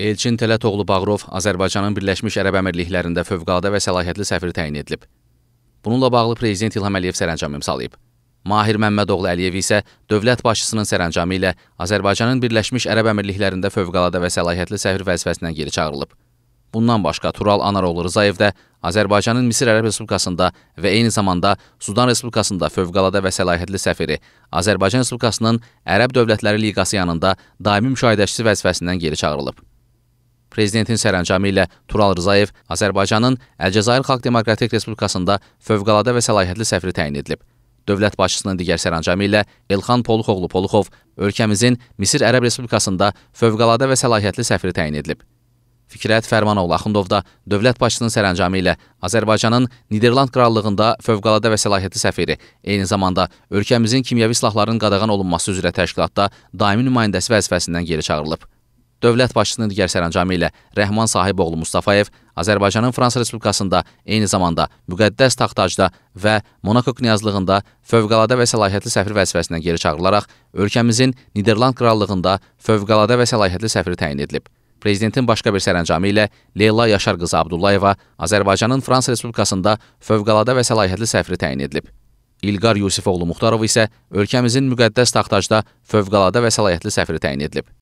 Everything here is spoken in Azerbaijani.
Elçin Tələtoğlu Bağrov Azərbaycanın Birləşmiş Ərəb Əmirliklərində fövqəladə və səlahiyyətli səfir təyin edilib. Bununla bağlı prezident İlham Əliyev sərəncam imzalayıb. Mahir Məmmədoğlu Əliyev isə dövlət başçısının sərəncamı ilə Azərbaycanın Birləşmiş Ərəb Əmirliklərində fövqəladə və səlahiyyətli səfir vəzifəsindən geri çağırılıb. Bundan başqa Tural Anaroğlu Rzayev də Azərbaycanın Misir Ərəb Respublikasında və eyni zamanda Sudan Respublikasında fövqəladə və səlahiyyətli səfiri Azərbaycan Respublikasının Ərəb Dövlətləri Liqası yanında daimi müşahidəçisi vəzifəsindən geri çağırılıb. Prezidentin sərəncamı ilə Tural Rzayev Azərbaycanın Əlcəzair Xalq Demokratik Respublikasında fövqəladə və səlahiyyətli səfiri təyin edilib. Dövlət başçısının digər sərəncamı ilə Elxan Poluxoğlu Poluxov ölkəmizin Misir Ərəb Respublikasında fövqəladə və səlahiyyətli səfiri təyin edilib. Fikrət Fərmanoğlu Axundov da dövlət başçısının sərəncamı ilə Azərbaycanın Niderland Krallığında fövqəladə və səlahiyyətli səfiri, eyni zamanda ölkəmizin kimyəvi silahların qadağan olunması üzrə təşkilatda daimi nümayəndəsi vəzifəsindən geri çağırılıb dövlət başçısının digər sərəncamı ilə Rəhman Sahiboğlu Mustafayev Azərbaycanın Fransa Respublikasında eyni zamanda müqəddəs taxtacda və Monako knyazlığında fövqəladə və səlahiyyətli səfir vəzifəsindən geri çağırılaraq ölkəmizin Niderland Krallığında fövqəladə və səlahiyyətli səfiri təyin edilib. Prezidentin başqa bir sərəncamı ilə Leyla Yaşar qızı Abdullayeva Azərbaycanın Fransa Respublikasında fövqəladə və səlahiyyətli səfiri təyin edilib. İlqar Yusifoğlu Muxtarov isə ölkəmizin müqəddəs taxtacda fövqəladə və səlahiyyətli səfiri təyin edilib.